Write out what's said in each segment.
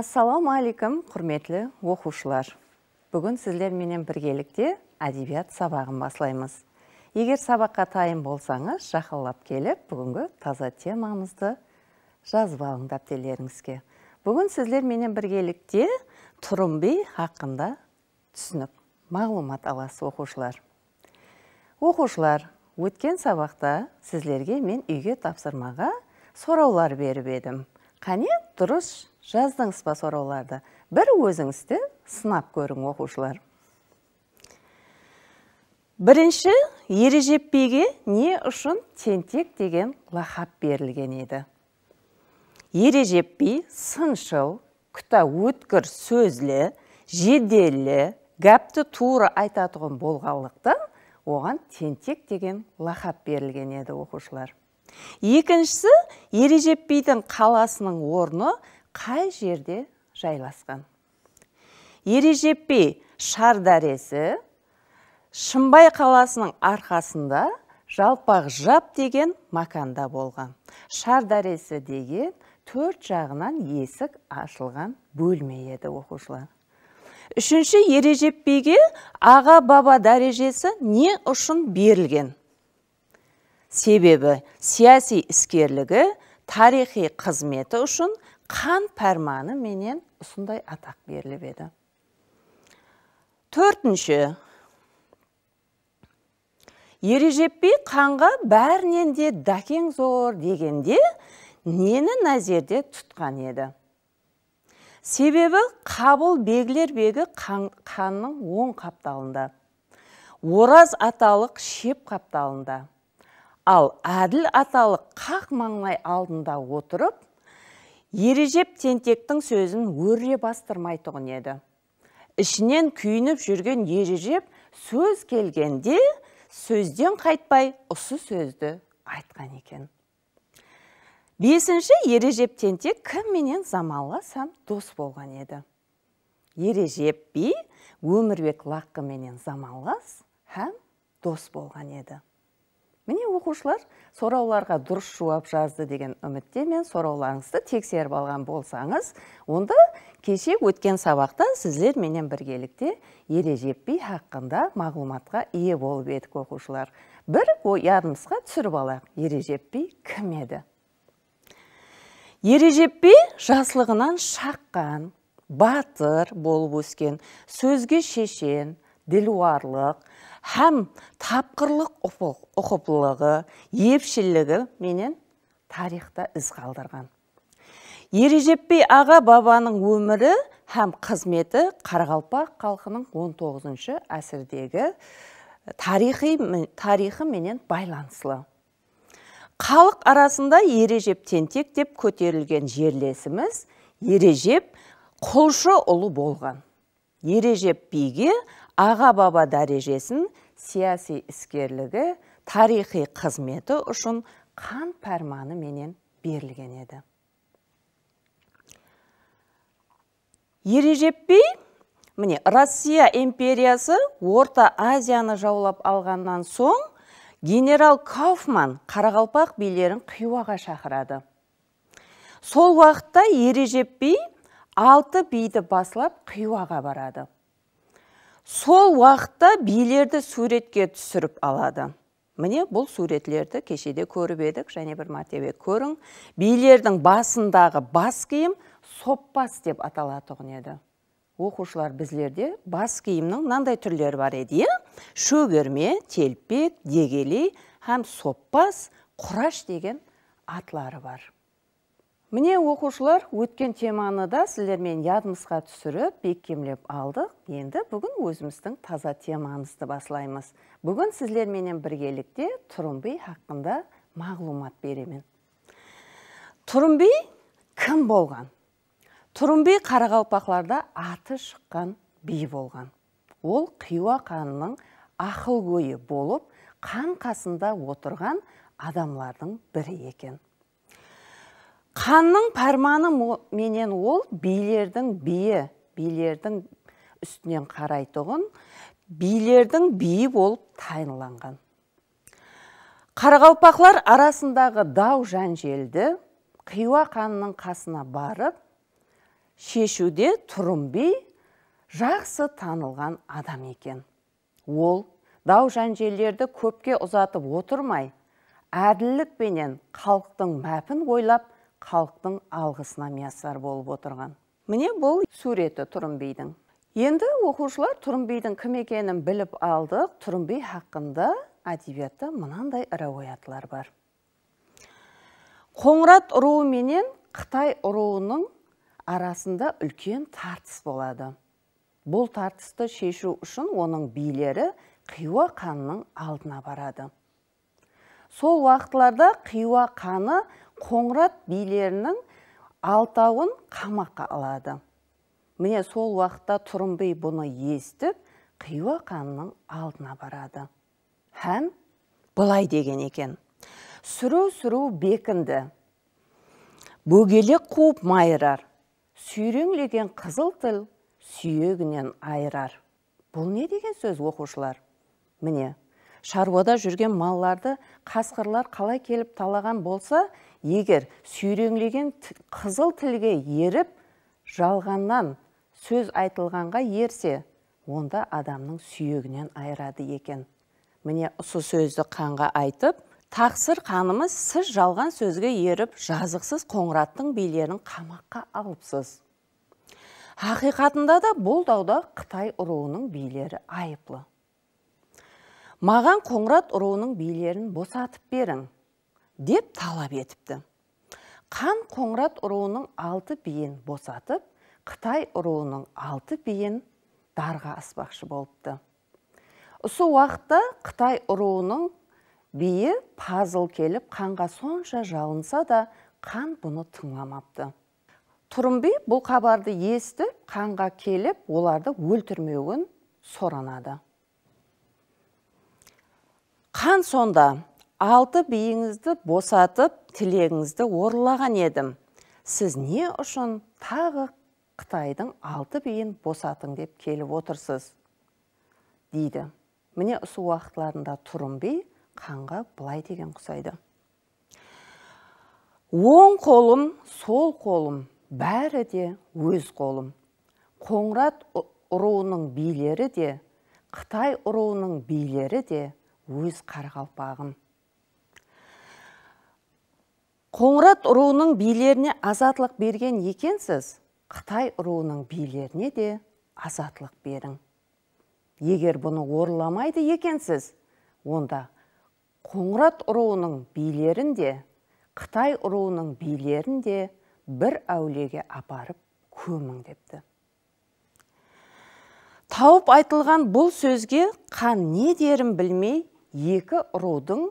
Ассаламу алейкум, құрметлі оқушылар. Бүгін сіздер менен біргелікте әдебиет сабағын баслаймыз. Егер сабаққа тайын болсаңыз, жақылап келіп, бүгінгі таза темамызды жазып алың телеріңізге. Бүгін менен біргелікте тұрымбей хақында түсініп, мағлұмат аласы оқушылар. Оқушылар, өткен сабақта сіздерге мен үйге тапсырмаға сораулар беріп едім. Қане дұрыс жаздыңыз ба сұрауларды бір өзіңізді сынап көрің оқушылар бірінші ережеппеге не үшін тентек деген лақап берілген еді Ережеппей сыншыл күта өткір сөзлі жеделлі, гәпті тура айтатұғын болғандықтан оған тентек деген лақап берілген еді оқушылар екіншісі ережеппейдің қаласының орны қай жерде жайласқан ережеп би дәресі шымбай қаласының арқасында жалпақ жап деген маканда болған дәресі деген төрт жағынан есік ашылған бөлме еді оқушылар үшінші ережеп биге аға баба дәрежесі не үшін берілген себебі саяси іскерлігі тарихи қызметі үшін қан пәрманы менен ұсындай атақ беріліп еді төртінші ережеп қанға бәрінен де дәкең зор дегенде нені нәзерде тұтқан еді себебі қабыл бегілер бегі қанның оң қапталында ораз аталық шеп қапталында ал әділ аталық қақ маңлай алдында отырып ережеп тентектің сөзін өре бастырмайтұғын еді ішінен күйініп жүрген ережеп сөз келгенде сөзден қайтпай ұсы сөзді айтқан екен бесінші ережеп тентек кімменен замаласам дос болған еді ережеп би өмірбек лаққыменен замалас һәм дос болған еді міне оқушылар сорауларға дұрыс жауап жазды деген үмітте мен сорауларыңызды тексеріп алған болсаңыз онда кеше өткен сабақта сіздер менен біргелікте ережеп би хақында мағлұматқа ие болып едік оқушылар бір ядымызға түсіріп алайық ережеп би кім еді ережеп би жасылығынан шаққан батыр болып өскен сөзге шешен делуарлық һәм тапқырлық ұқыпылығы, епшілігі менен тарихта із қалдырған ережеппей аға бабаның өмірі һәм қызметі Қарғалпақ халқының 19 әсірдегі тарихи, тарихы менен байланыслы халық арасында ережеп тентек деп көтерілген жерлесіміз ережеп қолшы ұлы болған ережеп биге аға баба дәрежесін сияси іскерлігі тарихи қызметі үшін қан пәрманы менен берілген еді ережеп би міне россия империясы орта азияны жаулап алғаннан соң генерал кауфман қарақалпақ билерін қиуаға шақырады сол уақытта ережеп би алты биді басылап қиуаға барады сол уақытта билерді суретке түсіріп алады міне бұл суретлерді кешеде көріп едік және бір мәртебе көрің билердің басындағы бас киім соппас деп аталатұғын еді оқушылар бізлерде бас киімнің мынандай түрлері бар еді иә шөгерме телпек дегелей һәм соппас құраш деген атлары бар міне оқушылар өткен теманы да сіздермен ядымызға түсіріп беккемлеп алдық енді бүгін өзіміздің таза темамызды басылаймыз. бүгін сіздерменен біргелікте Тұрымбей хаққында мағлумат беремін Тұрымбей кім болған Тұрымбей қарағалпақларда аты шыққан бей болған ол қиуа ақыл ақылгөйі болып қан қасында отырған адамлардың бірі екен ханның парманы менен ол билердің биі билердің үстінен қарайтұғын билердің биі болып тайынланған қарақалпақлар арасындағы дау жанжелді қиуа ханның қасына барып шешуде тұрым би жақсы танылған адам екен ол дау жәнжеллерді көпке ұзатып отырмай әділдікпенен халықтың мәпін ойлап халықтың алғысына миясар болып отырған міне бұл суреті тұрымбидің енді оқушылар тұрымбидің кім екенін біліп алдық тұрымби хақында әдебиетте мынандай ірі бар қоңырат руы менен қытай ұруының арасында үлкен тартыс болады бұл тартысты шешу үшін оның билері қиуа қанының алдына барады сол уақытларда қиуа ханы қоңырат билерінің алтауын қамаққа алады міне сол уақытта би бұны естіп қиуа ханның алдына барады һәм былай деген екен сүру сүру бекінді бөгелек қуып майырар сүйреңлеген қызыл тіл сүйегінен айырар бұл не деген сөз оқушылар міне шаруада жүрген малларды қасқырлар қалай келіп талаған болса егер сүйреңлеген қызыл тілге еріп жалғаннан сөз айтылғанға ерсе онда адамның сүйегінен айырады екен міне осы сөзді қанға айтып тақсыр қанымыз сіз жалған сөзге еріп жазықсыз қоңыраттың билерін қамаққа алыпсыз Хақиқатында да бұл дауда Қытай ұруының билері айыплы. Маған қоңырат ұруының билерін босатып берің деп талап етіпті қан қоңырат ұруының алты биін босатып қытай ұруының алты биін дарға аспақшы болыпты осы уақытта қытай ұруының биі пазыл келіп қанға сонша жалынса да қан бұны тыңламапты тұрымби бұл хабарды есті, қанға келіп оларды өлтірмеуін сұранады. қан сонда алты бейіңізді босатып тілегіңізді орылаған едім сіз не үшін тағы қытайдың алты бейін босатың деп келіп отырсыз дейді міне осы уақытларында тұрым би қанға былай деген ұқсайды оң қолым сол қолым бәрі де өз қолым қоңырат ұруының билері де қытай ұруының билері де өз қарғалпағым қоңырат руының билеріне азатлық берген екенсіз қытай руының билеріне де азатлық берің егер бұны орыламайды екенсіз онда қоңырат ұруының билерін де қытай ұруының билерін де бір әулеге апарып көмің депті тауып айтылған бұл сөзге қан не дерін білмей екі рудың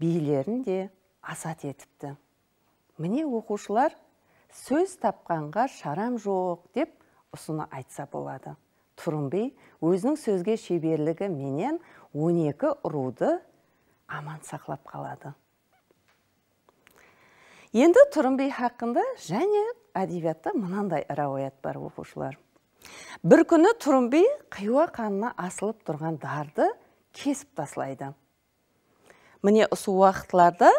билерін де азат етіпті міне оқушылар сөз тапқанға шарам жоқ деп ұсыны айтса болады тұрымби өзінің сөзге шеберлігі менен 12 руды аман сақлап қалады енді тұрымби хақында және әдебиетте мынандай рауаят бар оқушылар бір күні тұрымби қиуа қанына асылып тұрған дарды кесіп таслайды міне осы уақытларда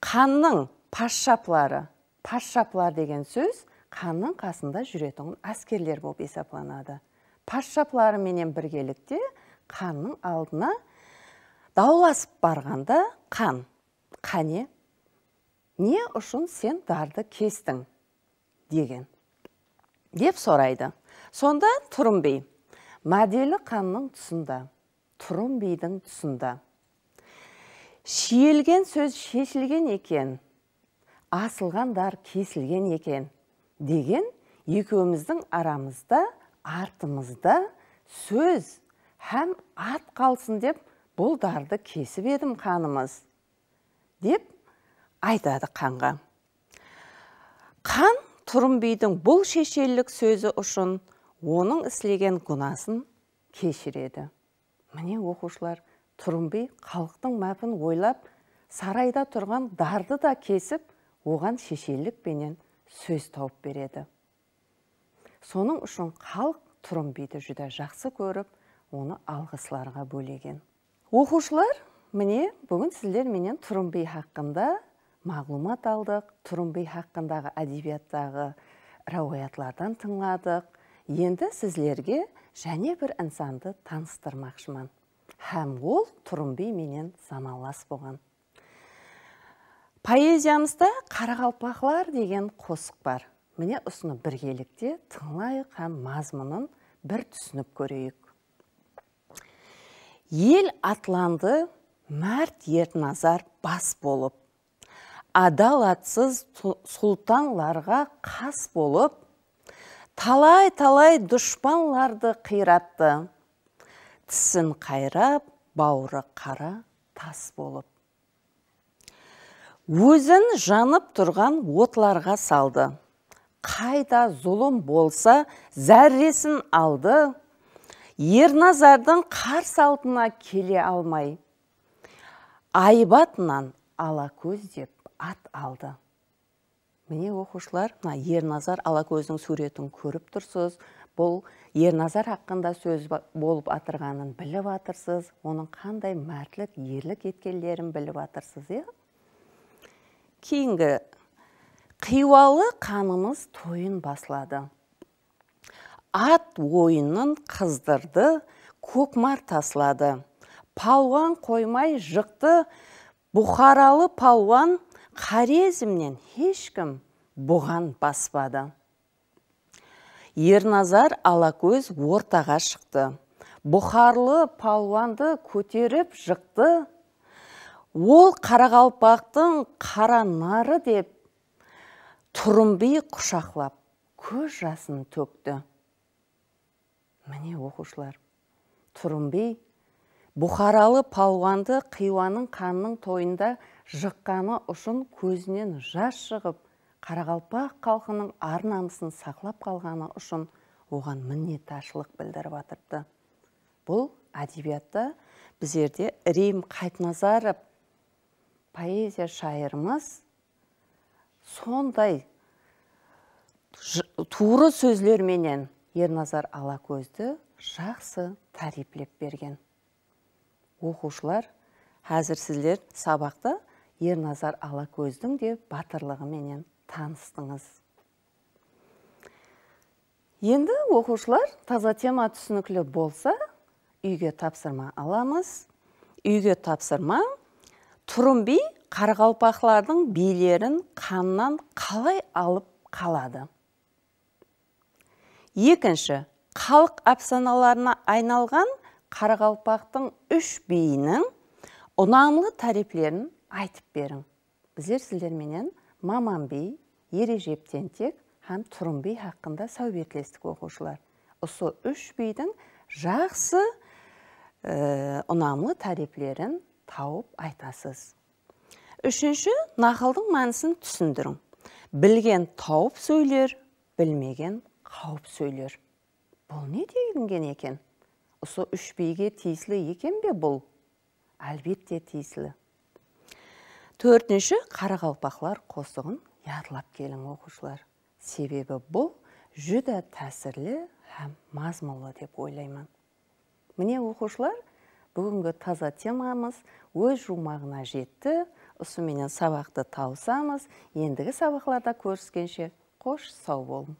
қанның Пашшаплары. Пашшаплар деген сөз қанның қасында жүретін әскерлер болып есапланады. Пашшаплары менен біргелікте қанның алдына дауласып барғанда қан қане не үшін сен дарды кестің деген деп сұрайды сонда тұрым би мәделі қанның тұсында тұрым бидің тұсында шиелген сөз шешілген екен асылғандар кесілген екен деген екеуміздің арамызда артымызда сөз һәм ат қалсын деп бұл дарды кесіп едім қанымыз деп айтады қанға қан тұрымбидің бұл шешелік сөзі үшін оның ісілеген күнәсін кешіреді міне оқушылар тұрымби халықтың мәпін ойлап сарайда тұрған дарды да кесіп оған пенен сөз тауып береді соның үшін халық тұрым биді жақсы көріп оны алғысыларға бөлеген оқушылар міне бүгін сіздер менен тұрым хаққында хақында алдық тұрым хаққындағы хақындағы әдебиеттағы рауаятлардан тыңладық енді сіздерге және бір инсанды таныстырмақшымын һәм ол тұрымби менен замалас болған поэзиямызда қарақалпақлар деген қосық бар міне ұсыны біргелікте тыңлайық әм мазмұнын бір түсініп көрейік ел атланды мәрт ерназар бас болып адал атсыз сұлтанларға қас болып талай талай дұшпанларды қиратты Түсін қайрап бауыры қара тас болып өзін жанып тұрған отларға салды қайда зұлым болса зәрресін алды ерназардың қар салтына келе алмай айбатынан алакөз деп ат алды міне оқушылар мына ерназар алакөздің суретін көріп тұрсыз бұл ерназар хақында сөз болып атырғанын біліп атырсыз оның қандай мәртлік ерлік еткенлерін біліп атырсыз иә кейінгі қиуалы қанымыз тойын баслады. ат ойынын қыздырды көкмар тасылады палуан қоймай жықты бұхаралы палуан хорезмнен ешкім бұған баспады ерназар алакөз ортаға шықты бұхарлы палуанды көтеріп жықты ол қарақалпақтың қара нары деп тұрымби құшақлап көз жасын төкті міне оқушылар тұрымби бұхаралы палуанды қиуаның қанының тойында жыққаны үшін көзінен жас шығып қарақалпақ халқының ар намысын сақлап қалғаны үшін оған мінетташылық білдіріп отырды бұл әдебиятта біздерде рим қайтназаров поэзия шайырымыз сондай туры сөзлерменен ерназар ала көзді жақсы тариплеп берген оқушылар қазір сіздер сабақта ерназар көздің де батырлығыменен таныстыңыз енді оқушылар таза тема түсініклі болса үйге тапсырма аламыз үйге тапсырма тұрым би қарғалпақлардың билерін қаннан қалай алып қалады екінші халық апсаналарына айналған қарғалпақтың үш биінің ұнамлы тарифлерін айтып берің біздер сіздерменен маман би ережеп тентек һәм тұрым би хақында сәубетлестік оқушылар осы үш бидің жақсы э, ұнамлы тарифлерін тауып айтасыз үшінші нақылдың мәнісін түсіндірің білген тауып сөйлер білмеген қауіп сөйлер бұл не дегенген екен осы үш биге тиесілі екен бе бұл әлбетте тиесілі төртінші қарақалпақлар қосығын ярлап келің оқушылар себебі бұл жүдә тәсірлі һәм мазмұнлы деп ойлаймын міне оқушылар бүгінгі таза темамыз өз жұмағына жетті ұсыменен сабақты таусамыз ендігі сабақларда көріскенше қош сау болың